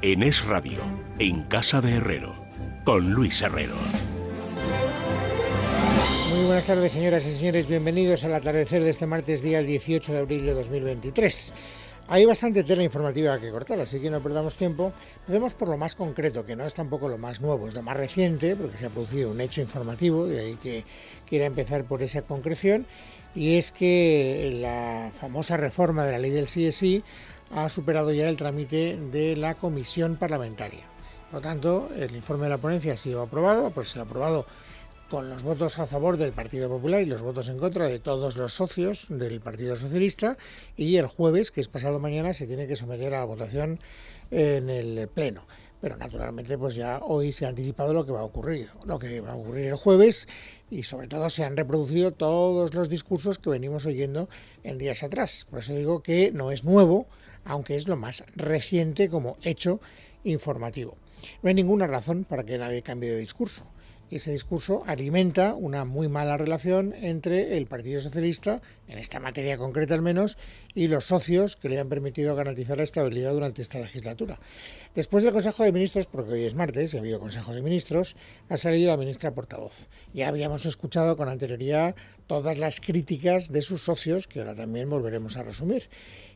en Es Radio, en Casa de Herrero, con Luis Herrero. Muy buenas tardes, señoras y señores. Bienvenidos al atardecer de este martes, día el 18 de abril de 2023. Hay bastante tela informativa que cortar, así que no perdamos tiempo. Podemos por lo más concreto, que no es tampoco lo más nuevo, es lo más reciente, porque se ha producido un hecho informativo, de ahí que quiera empezar por esa concreción, y es que la famosa reforma de la ley del CSI ha superado ya el trámite de la comisión parlamentaria. Por lo tanto, el informe de la ponencia ha sido aprobado, pues se ha aprobado con los votos a favor del Partido Popular y los votos en contra de todos los socios del Partido Socialista y el jueves, que es pasado mañana, se tiene que someter a votación en el Pleno. Pero naturalmente, pues ya hoy se ha anticipado lo que va a ocurrir, lo que va a ocurrir el jueves y sobre todo se han reproducido todos los discursos que venimos oyendo en días atrás. Por eso digo que no es nuevo aunque es lo más reciente como hecho informativo. No hay ninguna razón para que nadie cambie de discurso ese discurso alimenta una muy mala relación entre el Partido Socialista, en esta materia concreta al menos, y los socios que le han permitido garantizar la estabilidad durante esta legislatura. Después del Consejo de Ministros, porque hoy es martes y ha habido Consejo de Ministros, ha salido la ministra portavoz. Ya habíamos escuchado con anterioridad todas las críticas de sus socios, que ahora también volveremos a resumir.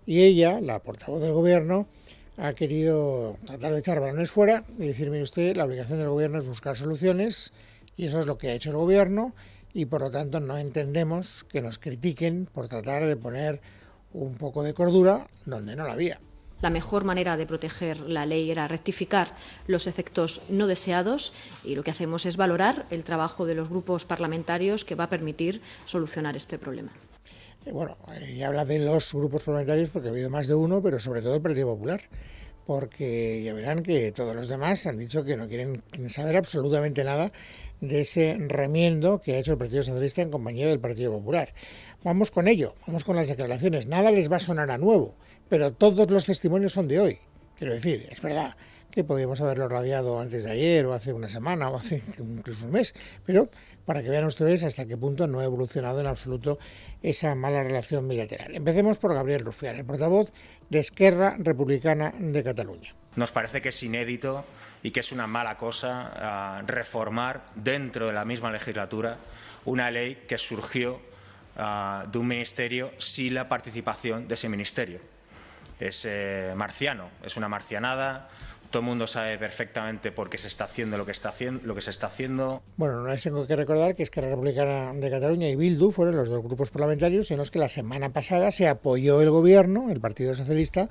Y ella, la portavoz del Gobierno, ha querido tratar de echar balones fuera y decirme usted, la obligación del gobierno es buscar soluciones y eso es lo que ha hecho el gobierno y por lo tanto no entendemos que nos critiquen por tratar de poner un poco de cordura donde no la había. La mejor manera de proteger la ley era rectificar los efectos no deseados y lo que hacemos es valorar el trabajo de los grupos parlamentarios que va a permitir solucionar este problema. Eh, bueno, y habla de los grupos parlamentarios porque ha habido más de uno, pero sobre todo el Partido Popular, porque ya verán que todos los demás han dicho que no quieren saber absolutamente nada de ese remiendo que ha hecho el Partido Socialista en compañía del Partido Popular. Vamos con ello, vamos con las declaraciones. Nada les va a sonar a nuevo, pero todos los testimonios son de hoy. Quiero decir, es verdad que podíamos haberlo radiado antes de ayer o hace una semana o hace incluso un mes, pero para que vean ustedes hasta qué punto no ha evolucionado en absoluto esa mala relación bilateral. Empecemos por Gabriel Rufián, el portavoz de Esquerra Republicana de Cataluña. Nos parece que es inédito y que es una mala cosa ah, reformar dentro de la misma legislatura una ley que surgió ah, de un ministerio sin la participación de ese ministerio. Es eh, marciano, es una marcianada, todo el mundo sabe perfectamente por qué se está haciendo lo que está haciendo, lo que se está haciendo. Bueno, no les tengo que recordar que es que la república de Cataluña y Bildu fueron los dos grupos parlamentarios en los que la semana pasada se apoyó el gobierno, el Partido Socialista,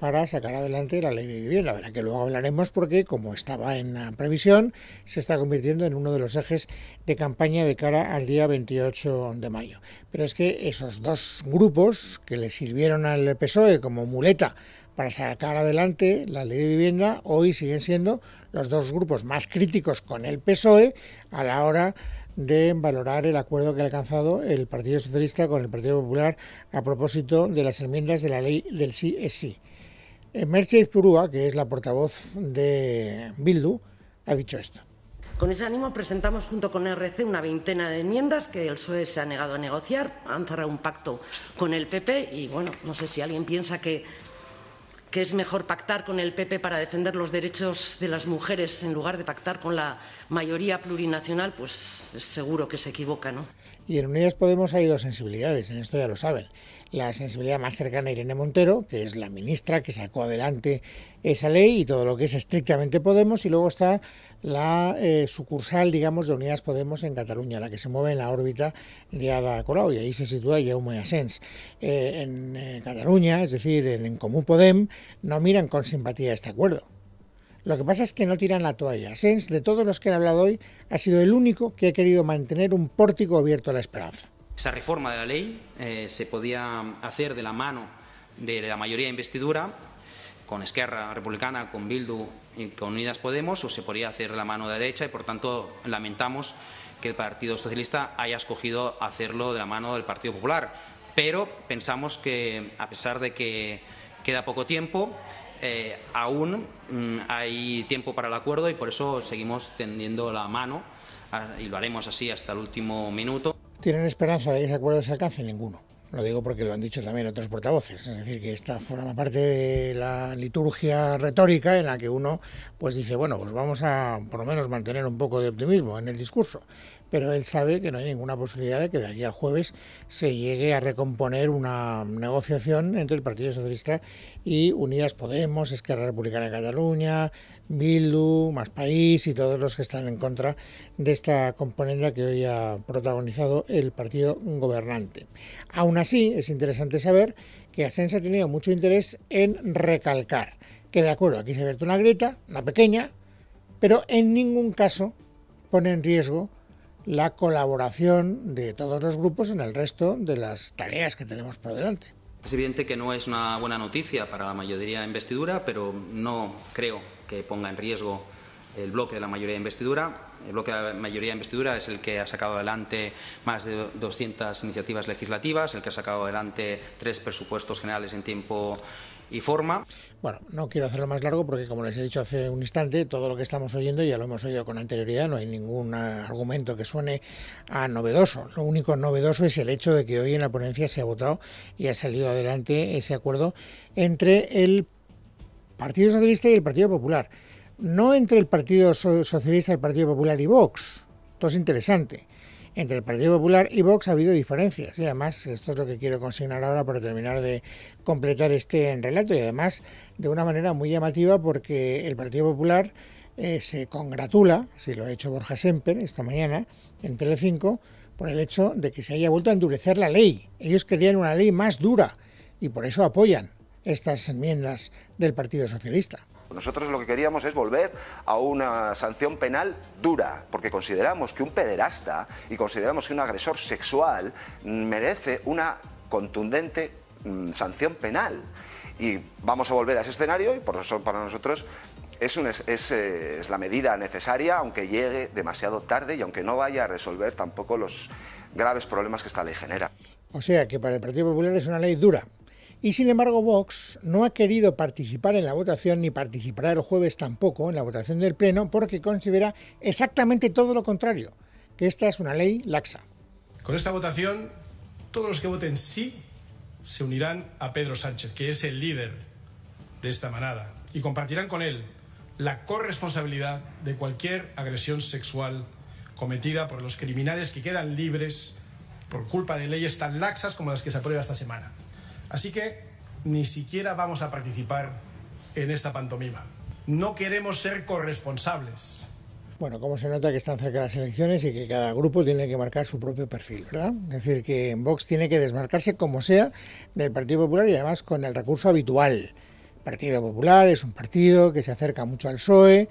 para sacar adelante la ley de vivienda, de la que luego hablaremos porque, como estaba en la previsión, se está convirtiendo en uno de los ejes de campaña de cara al día 28 de mayo. Pero es que esos dos grupos que le sirvieron al PSOE como muleta para sacar adelante la ley de vivienda hoy siguen siendo los dos grupos más críticos con el PSOE a la hora de valorar el acuerdo que ha alcanzado el Partido Socialista con el Partido Popular a propósito de las enmiendas de la ley del sí es sí. Eh, Mercedes Purúa, que es la portavoz de Bildu, ha dicho esto. Con ese ánimo presentamos junto con RC una veintena de enmiendas que el PSOE se ha negado a negociar. Han cerrado un pacto con el PP y, bueno, no sé si alguien piensa que que es mejor pactar con el PP para defender los derechos de las mujeres en lugar de pactar con la mayoría plurinacional, pues seguro que se equivoca, ¿no? Y en Unidas Podemos hay dos sensibilidades, en esto ya lo saben la sensibilidad más cercana a Irene Montero, que es la ministra que sacó adelante esa ley y todo lo que es estrictamente Podemos, y luego está la eh, sucursal, digamos, de Unidas Podemos en Cataluña, la que se mueve en la órbita de Ada Colau, y ahí se sitúa Jaume Asens. Eh, en eh, Cataluña, es decir, en, Común Comú Podem, no miran con simpatía este acuerdo. Lo que pasa es que no tiran la toalla. Asens, de todos los que han hablado hoy, ha sido el único que ha querido mantener un pórtico abierto a la esperanza. Esa reforma de la ley eh, se podía hacer de la mano de la mayoría de investidura, con Esquerra Republicana, con Bildu y con Unidas Podemos, o se podía hacer de la mano de la derecha y, por tanto, lamentamos que el Partido Socialista haya escogido hacerlo de la mano del Partido Popular. Pero pensamos que, a pesar de que queda poco tiempo, eh, aún mm, hay tiempo para el acuerdo y por eso seguimos tendiendo la mano ah, y lo haremos así hasta el último minuto. ¿Tienen esperanza de que ese acuerdo se alcance? Ninguno. Lo digo porque lo han dicho también otros portavoces. Es decir, que esta forma parte de la liturgia retórica en la que uno pues dice, bueno, pues vamos a por lo menos mantener un poco de optimismo en el discurso pero él sabe que no hay ninguna posibilidad de que de aquí al jueves se llegue a recomponer una negociación entre el Partido Socialista y Unidas Podemos, Esquerra Republicana de Cataluña, Bildu, Más País y todos los que están en contra de esta componente que hoy ha protagonizado el partido gobernante. Aún así, es interesante saber que Asens ha tenido mucho interés en recalcar que de acuerdo, aquí se ha abierto una grieta, una pequeña, pero en ningún caso pone en riesgo la colaboración de todos los grupos en el resto de las tareas que tenemos por delante. Es evidente que no es una buena noticia para la mayoría de investidura, pero no creo que ponga en riesgo el bloque de la mayoría de investidura el bloque de mayoría de investidura es el que ha sacado adelante más de 200 iniciativas legislativas, el que ha sacado adelante tres presupuestos generales en tiempo y forma. Bueno, no quiero hacerlo más largo porque, como les he dicho hace un instante, todo lo que estamos oyendo ya lo hemos oído con anterioridad, no hay ningún argumento que suene a novedoso. Lo único novedoso es el hecho de que hoy en la ponencia se ha votado y ha salido adelante ese acuerdo entre el Partido Socialista y el Partido Popular no entre el Partido Socialista, el Partido Popular y Vox. Esto es interesante. Entre el Partido Popular y Vox ha habido diferencias y además esto es lo que quiero consignar ahora para terminar de completar este relato y además de una manera muy llamativa porque el Partido Popular eh, se congratula, si lo ha hecho Borja Semper esta mañana en Telecinco, por el hecho de que se haya vuelto a endurecer la ley. Ellos querían una ley más dura y por eso apoyan estas enmiendas del Partido Socialista. Nosotros lo que queríamos es volver a una sanción penal dura, porque consideramos que un pederasta y consideramos que un agresor sexual merece una contundente mm, sanción penal. Y vamos a volver a ese escenario y por eso para nosotros eh, es, la medida necesaria, aunque llegue demasiado tarde y aunque no vaya a resolver tampoco los graves problemas que esta ley genera. O sea que para el Partido Popular es una ley dura, y sin embargo, Vox no ha querido participar en la votación ni participará el jueves tampoco en la votación del Pleno porque considera exactamente todo lo contrario, que esta es una ley laxa. Con esta votación, todos los que voten sí se unirán a Pedro Sánchez, que es el líder de esta manada, y compartirán con él la corresponsabilidad de cualquier agresión sexual cometida por los criminales que quedan libres por culpa de leyes tan laxas como las que se aprueba esta semana. Así que ni siquiera vamos a participar en esta pantomima. No queremos ser corresponsables. Bueno, como se nota que están cerca las elecciones y que cada grupo tiene que marcar su propio perfil, ¿verdad? Es decir, que Vox tiene que desmarcarse como sea del Partido Popular y además con el recurso habitual. El Partido Popular es un partido que se acerca mucho al PSOE,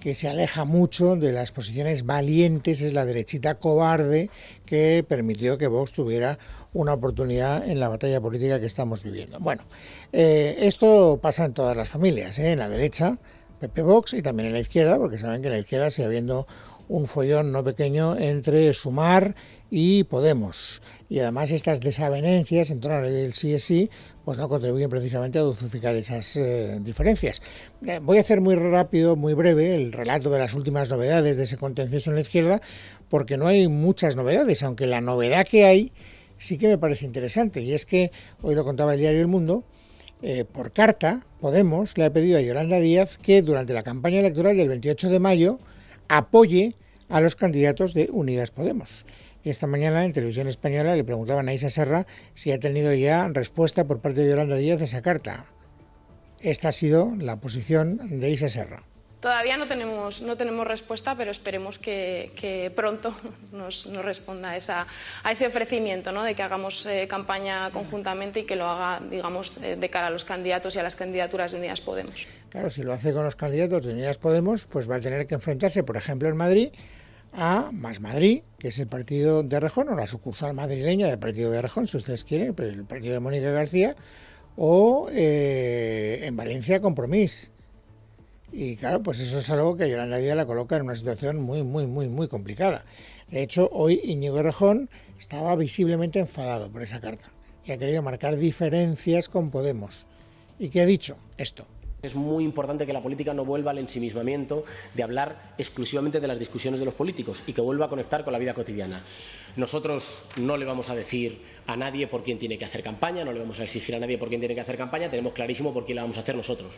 que se aleja mucho de las posiciones valientes, es la derechita cobarde que permitió que Vox tuviera una oportunidad en la batalla política que estamos viviendo. Bueno, eh, esto pasa en todas las familias, ¿eh? en la derecha, PP Vox y también en la izquierda, porque saben que en la izquierda sigue habiendo un follón no pequeño entre Sumar y Podemos. Y además estas desavenencias en torno a la ley del sí pues no contribuyen precisamente a dulcificar esas eh, diferencias. Eh, voy a hacer muy rápido, muy breve, el relato de las últimas novedades de ese contencioso en la izquierda, porque no hay muchas novedades, aunque la novedad que hay sí que me parece interesante. Y es que, hoy lo contaba el diario El Mundo, eh, por carta, Podemos le ha pedido a Yolanda Díaz que durante la campaña electoral del 28 de mayo apoye a los candidatos de Unidas Podemos. Y esta mañana en Televisión Española le preguntaban a Isa Serra si ha tenido ya respuesta por parte de Yolanda Díaz de esa carta. Esta ha sido la posición de Isa Serra. Todavía no tenemos, no tenemos respuesta, pero esperemos que, pronto nos, responda a, ese ofrecimiento de que hagamos eh, campaña conjuntamente y que lo haga, digamos, de cara a los candidatos y a las candidaturas de Unidas Podemos. Claro, si lo hace con los candidatos de Unidas Podemos, pues va a tener que enfrentarse, por ejemplo, en Madrid a Más Madrid, que es el partido de Rejón, o la sucursal madrileña del partido de Rejón, si ustedes quieren, pues, el partido de Mónica García, o eh, en Valencia Compromís. Y claro, pues eso es algo que Yolanda Díaz la coloca en una situación muy, muy, muy, muy complicada. De hecho, hoy Íñigo Rejón estaba visiblemente enfadado por esa carta y ha querido marcar diferencias con Podemos. ¿Y qué ha dicho? Esto. Es muy importante que la política no vuelva al ensimismamiento de hablar exclusivamente de las discusiones de los políticos y que vuelva a conectar con la vida cotidiana. Nosotros no le vamos a decir a nadie por quién tiene que hacer campaña, no le vamos a exigir a nadie por quién tiene que hacer campaña, tenemos clarísimo por quién la vamos a hacer nosotros.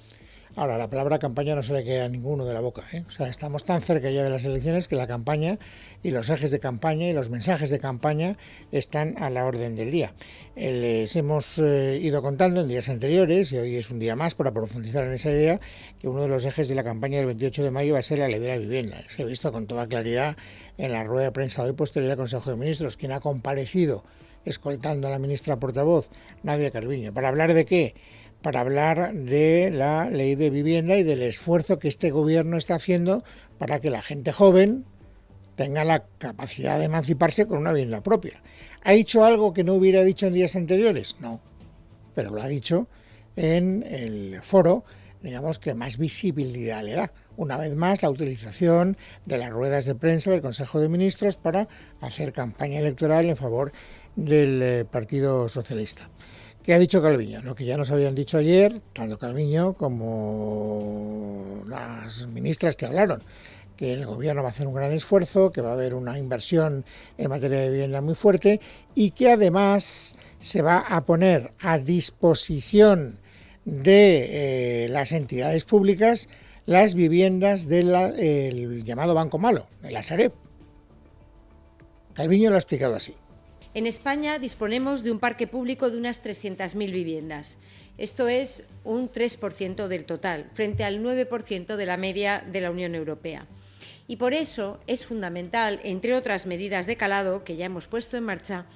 Ahora, la palabra campaña no se le queda a ninguno de la boca. ¿eh? O sea, estamos tan cerca ya de las elecciones que la campaña y los ejes de campaña y los mensajes de campaña están a la orden del día. Eh, les hemos eh, ido contando en días anteriores, y hoy es un día más para profundizar en esa idea, que uno de los ejes de la campaña del 28 de mayo va a ser la ley de la vivienda. Se ha visto con toda claridad en la rueda de prensa hoy posterior al Consejo de Ministros, quien ha comparecido escoltando a la ministra portavoz, Nadia Calviño. ¿Para hablar de qué? para hablar de la ley de vivienda y del esfuerzo que este gobierno está haciendo para que la gente joven tenga la capacidad de emanciparse con una vivienda propia. ¿Ha dicho algo que no hubiera dicho en días anteriores? No, pero lo ha dicho en el foro, digamos que más visibilidad le da. Una vez más, la utilización de las ruedas de prensa del Consejo de Ministros para hacer campaña electoral en favor del eh, Partido Socialista. ¿Qué ha dicho Calviño? Lo que ya nos habían dicho ayer, tanto Calviño como las ministras que hablaron, que el gobierno va a hacer un gran esfuerzo, que va a haber una inversión en materia de vivienda muy fuerte y que además se va a poner a disposición de eh, las entidades públicas las viviendas del llamado Banco Malo, de la Sareb. Calviño lo ha explicado así. En España disponemos de un parque público de unas 300.000 viviendas. Esto es un 3% del total, frente al 9% de la media de la Unión Europea. Y por eso es fundamental, entre otras medidas de calado que ya hemos puesto en marcha,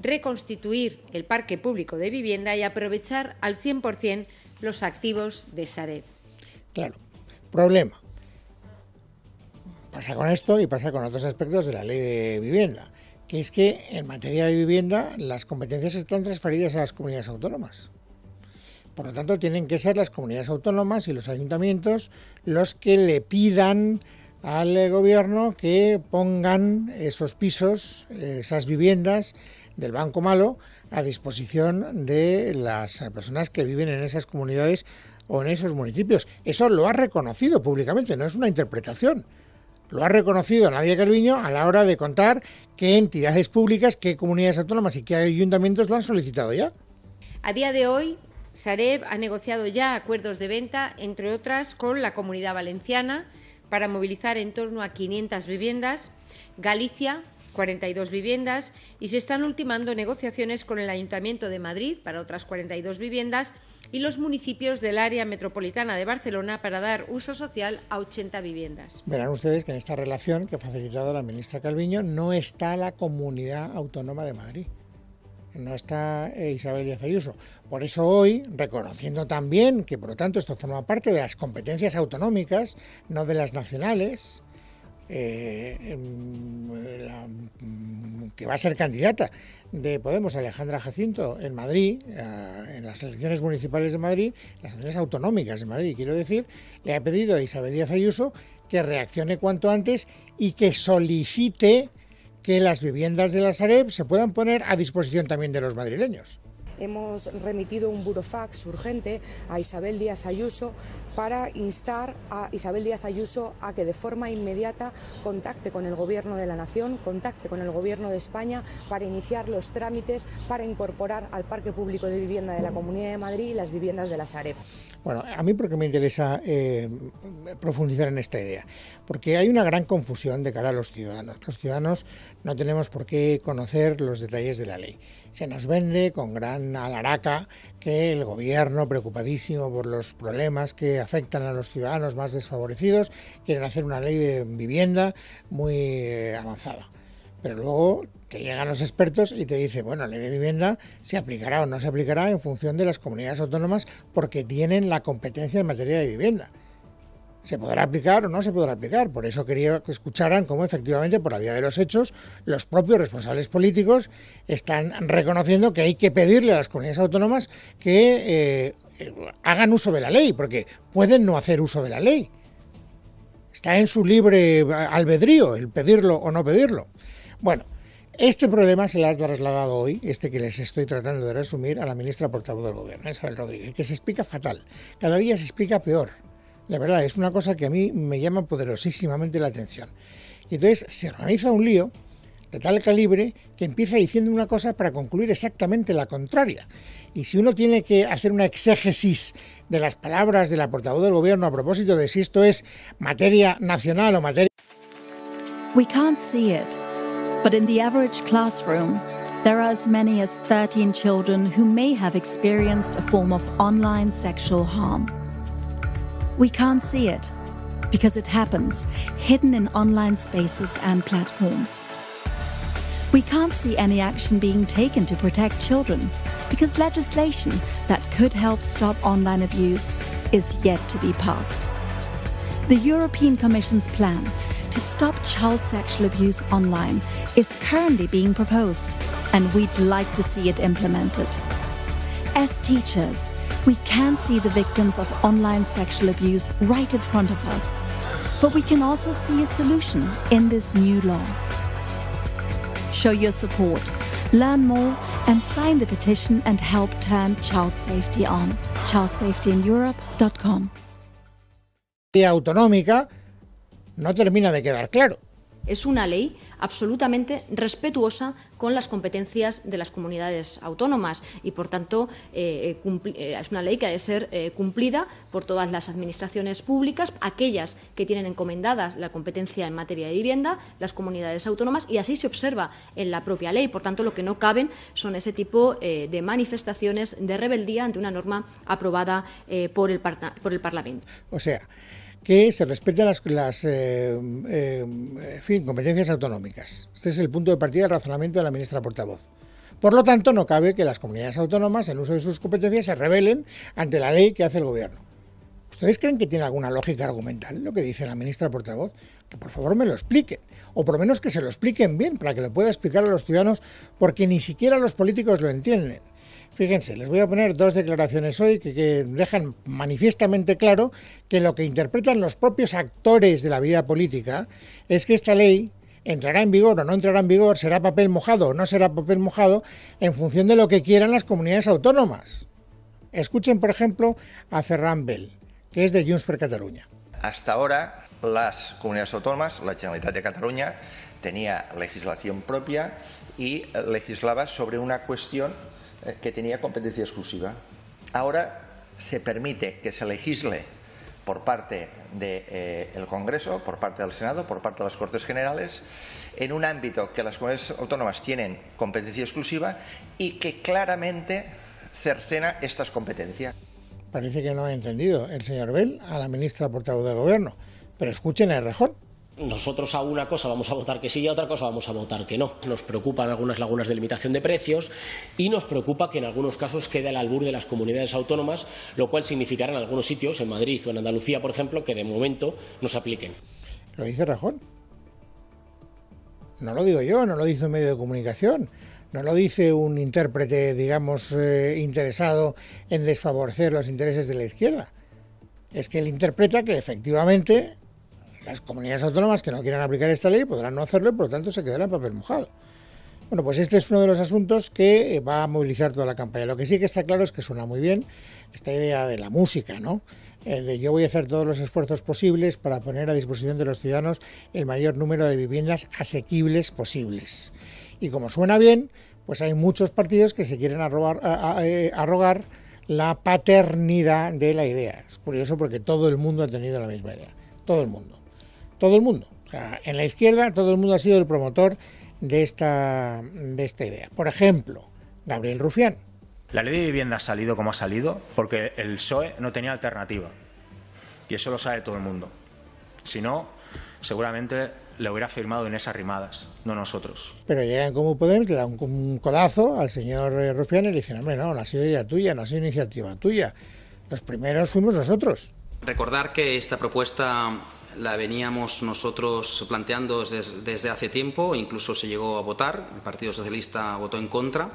reconstituir el parque público de vivienda y aprovechar al 100% los activos de Sareb. Claro, problema. Pasa con esto y pasa con otros aspectos de la ley de vivienda que es que en materia de vivienda las competencias están transferidas a las comunidades autónomas. Por lo tanto, tienen que ser las comunidades autónomas y los ayuntamientos los que le pidan al gobierno que pongan esos pisos, esas viviendas del Banco Malo a disposición de las personas que viven en esas comunidades o en esos municipios. Eso lo ha reconocido públicamente, no es una interpretación. Lo ha reconocido Nadia Calviño a la hora de contar qué entidades públicas, qué comunidades autónomas y qué ayuntamientos lo han solicitado ya. A día de hoy, Sareb ha negociado ya acuerdos de venta, entre otras, con la Comunidad Valenciana para movilizar en torno a 500 viviendas, Galicia, 42 viviendas y se están ultimando negociaciones con el Ayuntamiento de Madrid para otras 42 viviendas y los municipios del área metropolitana de Barcelona para dar uso social a 80 viviendas. Verán ustedes que en esta relación que ha facilitado la ministra Calviño no está la comunidad autónoma de Madrid no está eh, Isabel Díaz Ayuso. Por eso hoy, reconociendo también que por lo tanto esto forma parte de las competencias autonómicas, no de las nacionales, eh, em, mm, que va a ser candidata de Podemos, Alejandra Jacinto, en Madrid, eh, en las elecciones municipales de Madrid, las elecciones autonómicas de Madrid, quiero decir, le ha pedido a Isabel Díaz Ayuso que reaccione cuanto antes y que solicite que las viviendas de la Sareb se puedan poner a disposición también de los madrileños hemos remitido un burofax urgente a Isabel Díaz Ayuso para instar a Isabel Díaz Ayuso a que de forma inmediata contacte con el Gobierno de la Nación, contacte con el Gobierno de España para iniciar los trámites para incorporar al Parque Público de Vivienda de la Comunidad de Madrid las viviendas de la Sareb. Bueno, a mí porque me interesa eh, profundizar en esta idea, porque hay una gran confusión de cara a los ciudadanos. Los ciudadanos no tenemos por qué conocer los detalles de la ley. Se nos vende con gran alaraca que el gobierno, preocupadísimo por los problemas que afectan a los ciudadanos más desfavorecidos, quieren hacer una ley de vivienda muy eh, avanzada. Pero luego te llegan los expertos y te dicen, bueno, la ley de vivienda se aplicará o no se aplicará en función de las comunidades autónomas porque tienen la competencia en materia de vivienda se podrá aplicar o no se podrá aplicar. Por eso quería que escucharan cómo efectivamente, por la vía de los hechos, los propios responsables políticos están reconociendo que hay que pedirle a las comunidades autónomas que eh, hagan uso de la ley, porque pueden no hacer uso de la ley. Está en su libre eh, albedrío el pedirlo o no pedirlo. Bueno, este problema se le ha trasladado hoy, este que les estoy tratando de resumir, a la ministra portavoz del Gobierno, Isabel Rodríguez, que se explica fatal. Cada día se explica peor. La verdad, es una cosa que a mí me llama poderosísimamente la atención. Y entonces se organiza un lío de tal calibre que empieza diciendo una cosa para concluir exactamente la contraria. Y si uno tiene que hacer una exégesis de las palabras de la portavoz del gobierno a propósito de si esto es materia nacional o materia... We can't see it, but in the average classroom, there are as many as 13 children who may have experienced a form of online sexual harm. We can't see it because it happens hidden in online spaces and platforms. We can't see any action being taken to protect children because legislation that could help stop online abuse is yet to be passed. The European Commission's plan to stop child sexual abuse online is currently being proposed, and we'd like to see it implemented. As teachers, we can see the victims of online sexual abuse right in front of us, but we can also see a solution in this new law. Show your support, learn more, and sign the petition and help turn child safety on. ChildSafetyInEurope.com. Autonómica no termina de quedar claro. es una ley absolutamente respetuosa con las competencias de las comunidades autónomas y, por tanto, eh, eh, eh, es una ley que ha de ser cumplida por todas las administraciones públicas, aquellas que tienen encomendadas la competencia en materia de vivienda, las comunidades autónomas, y así se observa en la propia ley. Por tanto, lo que no caben son ese tipo de manifestaciones de rebeldía ante una norma aprobada por el, por el Parlamento. O sea, que se respeten las, eh, eh, competencias autonómicas. Este es el punto de partida del razonamiento de la ministra portavoz. Por lo tanto, no cabe que las comunidades autónomas, en uso de sus competencias, se rebelen ante la ley que hace el gobierno. ¿Ustedes creen que tiene alguna lógica argumental lo que dice la ministra portavoz? Que por favor me lo expliquen, o por lo menos que se lo expliquen bien, para que lo pueda explicar a los ciudadanos, porque ni siquiera los políticos lo entienden. Fíjense, les voy a poner dos declaraciones hoy que, dejan manifiestamente claro que lo que interpretan los propios actores de la vida política es que esta ley entrará en vigor o no entrará en vigor, será papel mojado o no será papel mojado, en función de lo que quieran las comunidades autónomas. Escuchen, por ejemplo, a Ferran Bell, que es de Junts per Catalunya. Hasta ahora, las comunidades autónomas, la Generalitat de Cataluña, tenía legislación propia y eh, legislaba sobre una cuestión eh, que tenía competencia exclusiva. Ahora se permite que se legisle por parte del eh, Congreso, por parte del Senado, por parte de las Cortes Generales, en un ámbito que las comunidades autónomas tienen competencia exclusiva y que claramente cercena estas competencias. Parece que no ha entendido el señor Bell a la ministra portavoz del Gobierno, pero escuchen a Rejón nosotros a una cosa vamos a votar que sí y a otra cosa vamos a votar que no. Nos preocupan algunas lagunas de limitación de precios y nos preocupa que en algunos casos quede al albur de las comunidades autónomas, lo cual significará en algunos sitios, en Madrid o en Andalucía, por ejemplo, que de momento no se apliquen. Lo dice Rajón. No lo digo yo, no lo dice un medio de comunicación. No lo dice un intérprete, digamos, eh, interesado en desfavorecer los intereses de la izquierda. Es que él interpreta que efectivamente las comunidades autónomas que no quieran aplicar esta ley podrán no hacerlo y por lo tanto se quedará en papel mojado. Bueno, pues este es uno de los asuntos que eh, va a movilizar toda la campaña. Lo que sí que está claro es que suena muy bien esta idea de la música, ¿no? Eh, de yo voy a hacer todos los esfuerzos posibles para poner a disposición de los ciudadanos el mayor número de viviendas asequibles posibles. Y como suena bien, pues hay muchos partidos que se quieren eh, arrogar la paternidad de la idea. Es curioso porque todo el mundo ha tenido la misma idea. Todo el mundo todo el mundo. en la izquierda todo el mundo ha sido el promotor de esta, de esta idea. Por ejemplo, Gabriel Rufián. La ley de vivienda ha salido como ha salido porque el PSOE no tenía alternativa. Y eso lo sabe todo el mundo. Si no, seguramente le hubiera firmado en esas rimadas, no nosotros. Pero llegan como Podemos, le dan un codazo al señor eh, Rufián y le dicen, hombre, no, no ha sido idea tuya, no ha sido iniciativa tuya. Los primeros fuimos nosotros. Recordar que esta propuesta la veníamos nosotros planteando desde, hace tiempo, incluso se llegó a votar, el Partido Socialista votó en contra.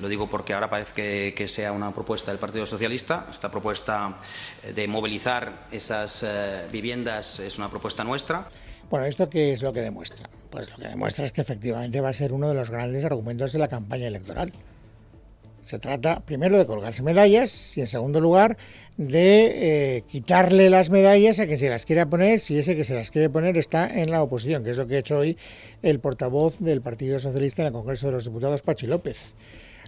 Lo digo porque ahora parece que, sea una propuesta del Partido Socialista. Esta propuesta eh, de movilizar esas eh, viviendas es una propuesta nuestra. Bueno, ¿esto qué es lo que demuestra? Pues lo que demuestra es que efectivamente va a ser uno de los grandes argumentos de la campaña electoral. Se trata primero de colgarse medallas y en segundo lugar de eh, quitarle las medallas a quien se las quiera poner si ese que se las quiere poner está en la oposición, que es lo que ha hecho hoy el portavoz del Partido Socialista en el Congreso de los Diputados, Pachi López.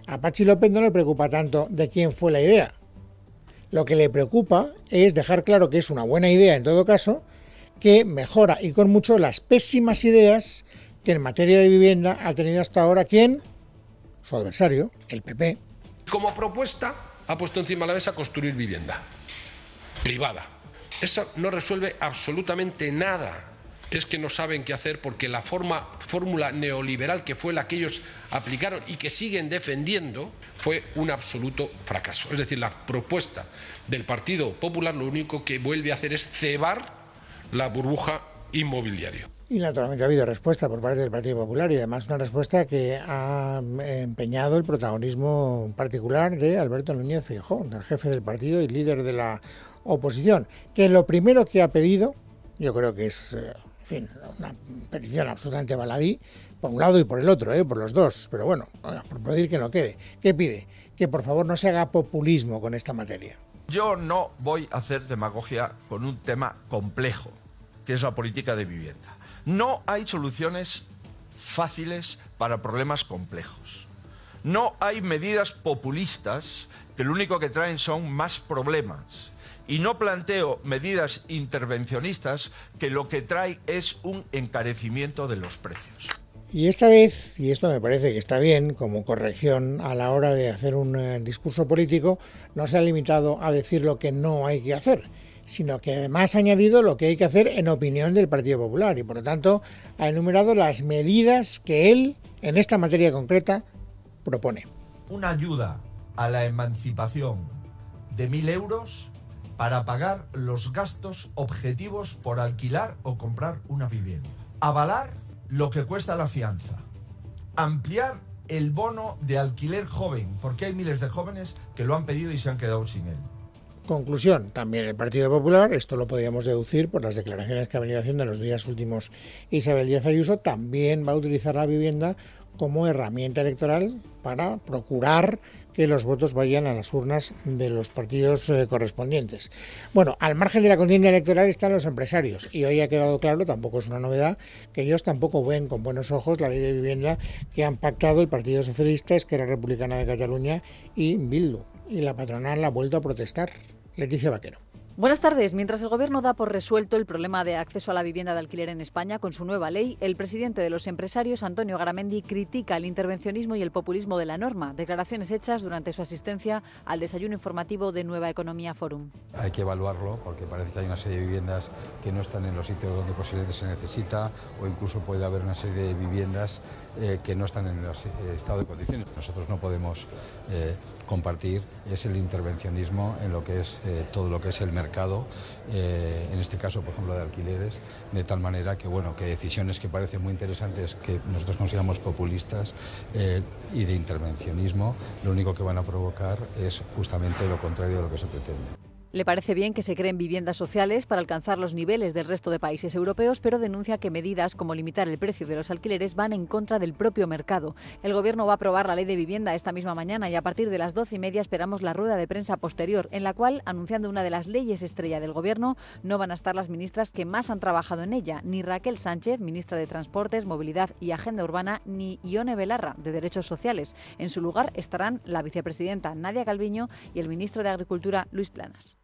A Pachi López no le preocupa tanto de quién fue la idea. Lo que le preocupa es dejar claro que es una buena idea en todo caso, que mejora y con mucho las pésimas ideas que en materia de vivienda ha tenido hasta ahora quien su adversario, el PP. Como propuesta, ha puesto encima de la mesa construir vivienda privada. Eso no resuelve absolutamente nada. Es que no saben qué hacer porque la forma, fórmula neoliberal que fue la que ellos aplicaron y que siguen defendiendo fue un absoluto fracaso. Es decir, la propuesta del Partido Popular lo único que vuelve a hacer es cebar la burbuja inmobiliaria. Y naturalmente ha habido respuesta por parte del Partido Popular y además una respuesta que ha eh, empeñado el protagonismo particular de Alberto Núñez Feijóo, del jefe del partido y líder de la oposición, que lo primero que ha pedido, yo creo que es, eh, una petición absolutamente baladí, por un lado y por el otro, ¿eh? por los dos, pero bueno, por pedir que no quede. ¿Qué pide? Que por favor no se haga populismo con esta materia. Yo no voy a hacer demagogia con un tema complejo, que es la política de vivienda no hay soluciones fáciles para problemas complejos. No hay medidas populistas que lo único que traen son más problemas. Y no planteo medidas intervencionistas que lo que trae es un encarecimiento de los precios. Y esta vez, y esto me parece que está bien como corrección a la hora de hacer un eh, discurso político, no se ha limitado a decir lo que no hay que hacer, sino que además ha añadido lo que hay que hacer en opinión del Partido Popular y por lo tanto ha enumerado las medidas que él en esta materia concreta propone. Una ayuda a la emancipación de mil euros para pagar los gastos objetivos por alquilar o comprar una vivienda. Avalar lo que cuesta la fianza. Ampliar el bono de alquiler joven, porque hay miles de jóvenes que lo han pedido y se han quedado sin él Conclusión, también el Partido Popular, esto lo podríamos deducir por las declaraciones que ha venido haciendo en los días últimos Isabel Díaz Ayuso, también va a utilizar la vivienda como herramienta electoral para procurar que los votos vayan a las urnas de los partidos eh, correspondientes. Bueno, al margen de la contienda electoral están los empresarios y hoy ha quedado claro, tampoco es una novedad, que ellos tampoco ven con buenos ojos la ley de vivienda que han pactado el Partido Socialista, que Esquerra Republicana de Cataluña y Bildu. Y la patronal ha vuelto a protestar. Leticia Vaquero. Buenas tardes. Mientras el Gobierno da por resuelto el problema de acceso a la vivienda de alquiler en España con su nueva ley, el presidente de los empresarios, Antonio Garamendi, critica el intervencionismo y el populismo de la norma. Declaraciones hechas durante su asistencia al desayuno informativo de Nueva Economía Forum. Hay que evaluarlo porque parece que hay una serie de viviendas que no están en los sitios donde posiblemente se necesita o incluso puede haber una serie de viviendas eh, que no están en el eh, estado de condiciones. Nosotros no podemos eh, compartir es el intervencionismo en lo que es todo lo que es el mercado eh, en este caso, por ejemplo, de alquileres, de tal manera que, bueno, que decisiones que parecen muy interesantes, que nosotros consideramos populistas eh, y de intervencionismo, lo único que van a provocar es justamente lo contrario de lo que se pretende. Le parece bien que se creen viviendas sociales para alcanzar los niveles del resto de países europeos, pero denuncia que medidas como limitar el precio de los alquileres van en contra del propio mercado. El Gobierno va a aprobar la ley de vivienda esta misma mañana y a partir de las doce y media esperamos la rueda de prensa posterior, en la cual, anunciando una de las leyes estrella del Gobierno, no van a estar las ministras que más han trabajado en ella, ni Raquel Sánchez, ministra de Transportes, Movilidad y Agenda Urbana, ni Ione Belarra, de Derechos Sociales. En su lugar estarán la vicepresidenta Nadia Calviño y el ministro de Agricultura, Luis Planas.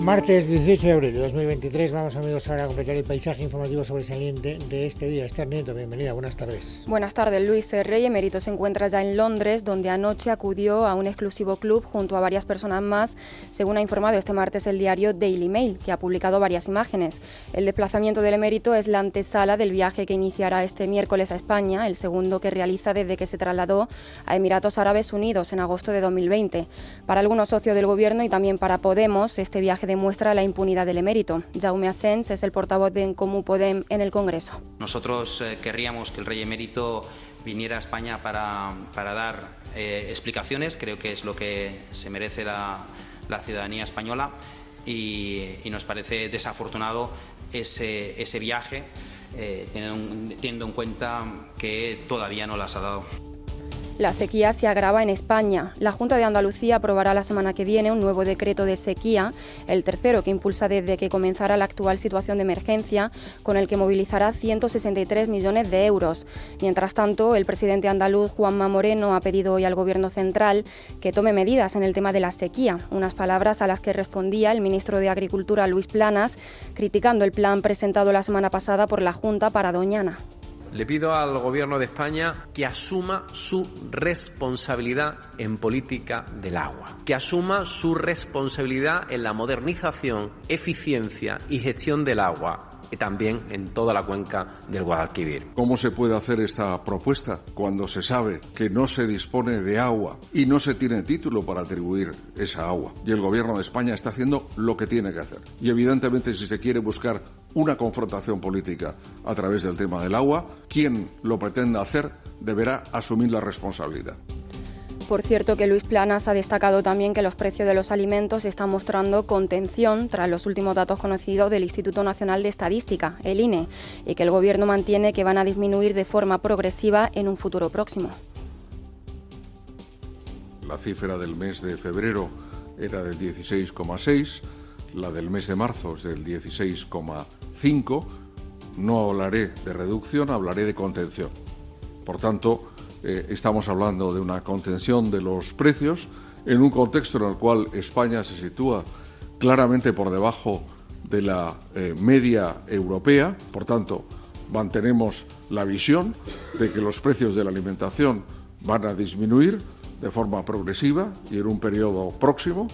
Martes 18 de abril de 2023, vamos amigos ahora a completar el paisaje informativo sobresaliente de este día. Esther Nieto, bienvenida, buenas tardes. Buenas tardes, Luis. Rey Emerito se encuentra ya en Londres, donde anoche acudió a un exclusivo club junto a varias personas más, según ha informado este martes el diario Daily Mail, que ha publicado varias imágenes. El desplazamiento del Emérito es la antesala del viaje que iniciará este miércoles a España, el segundo que realiza desde que se trasladó a Emiratos Árabes Unidos en agosto de 2020. Para algunos socios del Gobierno y también para Podemos, este viaje demuestra la impunidad del emérito. Jaume Asens es el portavoz de En Comú Podem en el Congreso. Nosotros eh, querríamos que el rey emérito viniera a España para, dar eh, explicaciones, creo que es lo que se merece la, ciudadanía española y, nos parece desafortunado ese, viaje, eh, teniendo en cuenta que todavía no las ha dado. La sequía se agrava en España. La Junta de Andalucía aprobará la semana que viene un nuevo decreto de sequía, el tercero que impulsa desde que comenzara la actual situación de emergencia, con el que movilizará 163 millones de euros. Mientras tanto, el presidente andaluz Juanma Moreno ha pedido hoy al Gobierno central que tome medidas en el tema de la sequía, unas palabras a las que respondía el ministro de Agricultura Luis Planas, criticando el plan presentado la semana pasada por la Junta para Doñana. Le pido al gobierno de España que asuma su responsabilidad en política del agua, que asuma su responsabilidad en la modernización, eficiencia y gestión del agua y también en toda la cuenca del Guadalquivir. ¿Cómo se puede hacer esta propuesta cuando se sabe que no se dispone de agua y no se tiene título para atribuir esa agua? Y el gobierno de España está haciendo lo que tiene que hacer. Y evidentemente si se quiere buscar una confrontación política a través del tema del agua, quien lo pretenda hacer deberá asumir la responsabilidad. Por cierto que Luis Planas ha destacado también que los precios de los alimentos están mostrando contención tras los últimos datos conocidos del Instituto Nacional de Estadística, el INE, y que el Gobierno mantiene que van a disminuir de forma progresiva en un futuro próximo. La cifra del mes de febrero era del 16,6, la del mes de marzo es del 16,5. No hablaré de reducción, hablaré de contención. Por tanto, eh, estamos hablando de una contención de los precios en un contexto en el cual España se sitúa claramente por debajo de la eh, media europea, por tanto, mantenemos la visión de que los precios de la alimentación van a disminuir de forma progresiva y en un periodo próximo,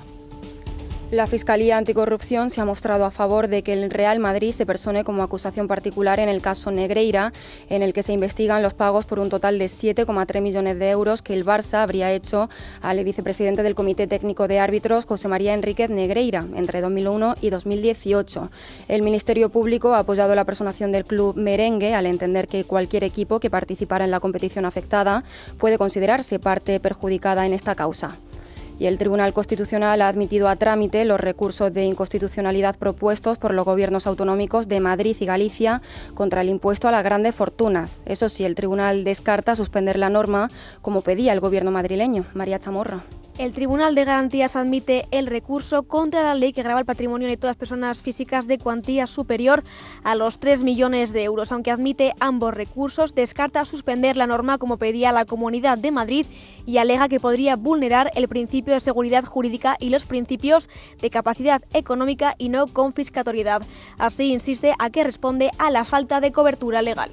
la Fiscalía Anticorrupción se ha mostrado a favor de que el Real Madrid se persone como acusación particular en el caso Negreira, en el que se investigan los pagos por un total de 7,3 millones de euros que el Barça habría hecho al vicepresidente del Comité Técnico de Árbitros, José María Enríquez Negreira, entre 2001 y 2018. El Ministerio Público ha apoyado la personación del club merengue al entender que cualquier equipo que participara en la competición afectada puede considerarse parte perjudicada en esta causa y el Tribunal Constitucional ha admitido a trámite los recursos de inconstitucionalidad propuestos por los gobiernos autonómicos de Madrid y Galicia contra el impuesto a las grandes fortunas. Eso sí, el tribunal descarta suspender la norma como pedía el gobierno madrileño. María Chamorro. El Tribunal de Garantías admite el recurso contra la ley que graba el patrimonio de todas las personas físicas de cuantía superior a los 3 millones de euros. Aunque admite ambos recursos, descarta suspender la norma como pedía la Comunidad de Madrid y alega que podría vulnerar el principio de seguridad jurídica y los principios de capacidad económica y no confiscatoriedad. Así insiste a que responde a la falta de cobertura legal.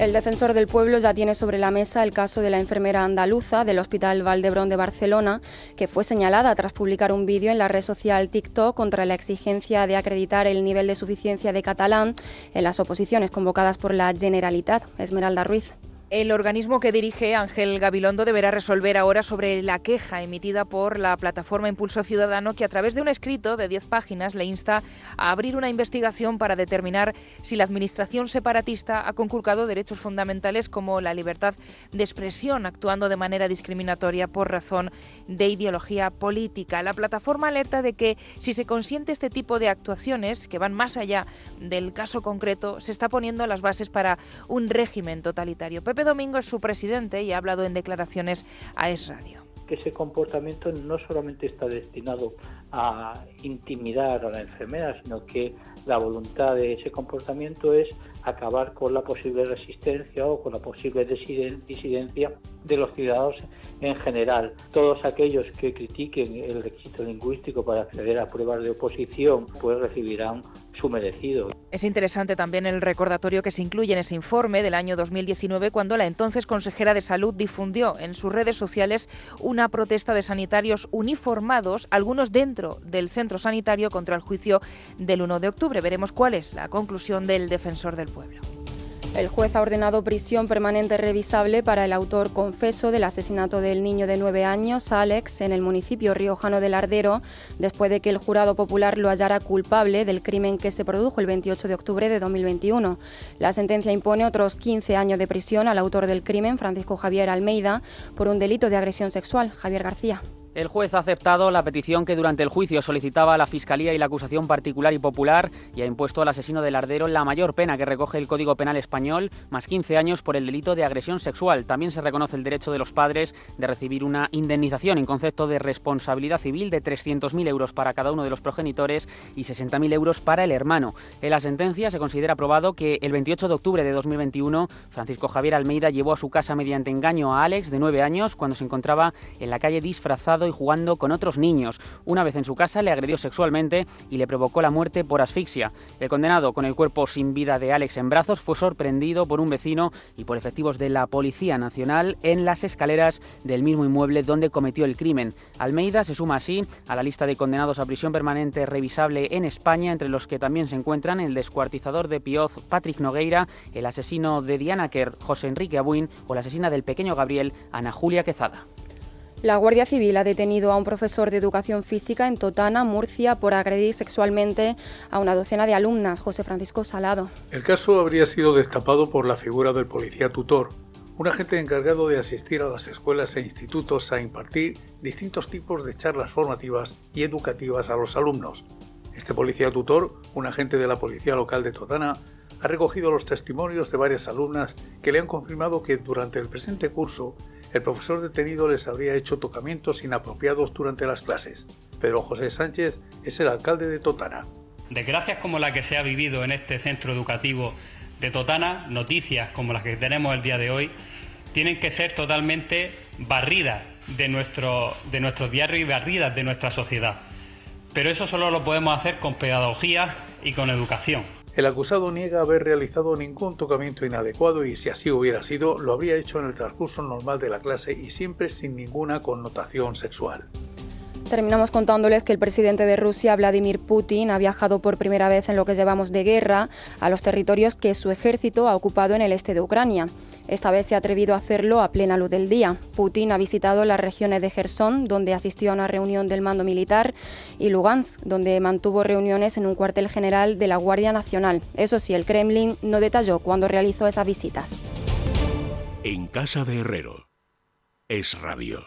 El defensor del pueblo ya tiene sobre la mesa el caso de la enfermera andaluza del Hospital Valdebrón de Barcelona, que fue señalada tras publicar un vídeo en la red social TikTok contra la exigencia de acreditar el nivel de suficiencia de catalán en las oposiciones convocadas por la Generalitat, Esmeralda Ruiz. El organismo que dirige Ángel Gabilondo deberá resolver ahora sobre la queja emitida por la plataforma Impulso Ciudadano que a través de un escrito de 10 páginas le insta a abrir una investigación para determinar si la administración separatista ha conculcado derechos fundamentales como la libertad de expresión actuando de manera discriminatoria por razón de ideología política. La plataforma alerta de que si se consiente este tipo de actuaciones que van más allá del caso concreto, se está poniendo las bases para un régimen totalitario. Domingo es su presidente y ha hablado en declaraciones a Es Radio. Que ese comportamiento no solamente está destinado a intimidar a la enfermera, sino que la voluntad de ese comportamiento es acabar con la posible resistencia o con la posible disidencia de los ciudadanos en general. Todos aquellos que critiquen el requisito lingüístico para acceder a pruebas de oposición, pues recibirán es interesante también el recordatorio que se incluye en ese informe del año 2019 cuando la entonces consejera de salud difundió en sus redes sociales una protesta de sanitarios uniformados, algunos dentro del centro sanitario contra el juicio del 1 de octubre. Veremos cuál es la conclusión del defensor del pueblo. El juez ha ordenado prisión permanente revisable para el autor confeso del asesinato del niño de nueve años, Alex, en el municipio riojano de Lardero, después de que el jurado popular lo hallara culpable del crimen que se produjo el 28 de octubre de 2021. La sentencia impone otros 15 años de prisión al autor del crimen, Francisco Javier Almeida, por un delito de agresión sexual. Javier García. El juez ha aceptado la petición que durante el juicio solicitaba la Fiscalía y la acusación particular y popular y ha impuesto al asesino del Ardero la mayor pena que recoge el Código Penal español, más 15 años por el delito de agresión sexual. También se reconoce el derecho de los padres de recibir una indemnización en concepto de responsabilidad civil de 300.000 euros para cada uno de los progenitores y 60.000 euros para el hermano. En la sentencia se considera probado que el 28 de octubre de 2021 Francisco Javier Almeida llevó a su casa mediante engaño a Alex, de 9 años, cuando se encontraba en la calle disfrazado y jugando con otros niños. Una vez en su casa le agredió sexualmente y le provocó la muerte por asfixia. El condenado con el cuerpo sin vida de Alex en brazos fue sorprendido por un vecino y por efectivos de la Policía Nacional en las escaleras del mismo inmueble donde cometió el crimen. Almeida se suma así a la lista de condenados a prisión permanente revisable en España, entre los que también se encuentran el descuartizador de Pioz Patrick Nogueira, el asesino de Diana Kerr José Enrique Abuin o la asesina del pequeño Gabriel Ana Julia Quezada. La Guardia Civil ha detenido a un profesor de educación física en Totana, Murcia, por agredir sexualmente a una docena de alumnas, José Francisco Salado. El caso habría sido destapado por la figura del policía tutor, un agente encargado de asistir a las escuelas e institutos a impartir distintos tipos de charlas formativas y educativas a los alumnos. Este policía tutor, un agente de la policía local de Totana, ha recogido los testimonios de varias alumnas que le han confirmado que durante el presente curso el profesor detenido les habría hecho tocamientos inapropiados durante las clases. pero José Sánchez es el alcalde de Totana. Desgracias como la que se ha vivido en este centro educativo de Totana, noticias como las que tenemos el día de hoy, tienen que ser totalmente barridas de, nuestro, de nuestro diario y barridas de nuestra sociedad. Pero eso solo lo podemos hacer con pedagogía y con educación. El acusado niega haber realizado ningún tocamiento inadecuado y si así hubiera sido, lo habría hecho en el transcurso normal de la clase y siempre sin ninguna connotación sexual. Terminamos contándoles que el presidente de Rusia, Vladimir Putin, ha viajado por primera vez en lo que llevamos de guerra a los territorios que su ejército ha ocupado en el este de Ucrania. Esta vez se ha atrevido a hacerlo a plena luz del día. Putin ha visitado las regiones de Gerson, donde asistió a una reunión del mando militar, y Lugansk, donde mantuvo reuniones en un cuartel general de la Guardia Nacional. Eso sí, el Kremlin no detalló cuándo realizó esas visitas. En casa de Herrero, es rabio.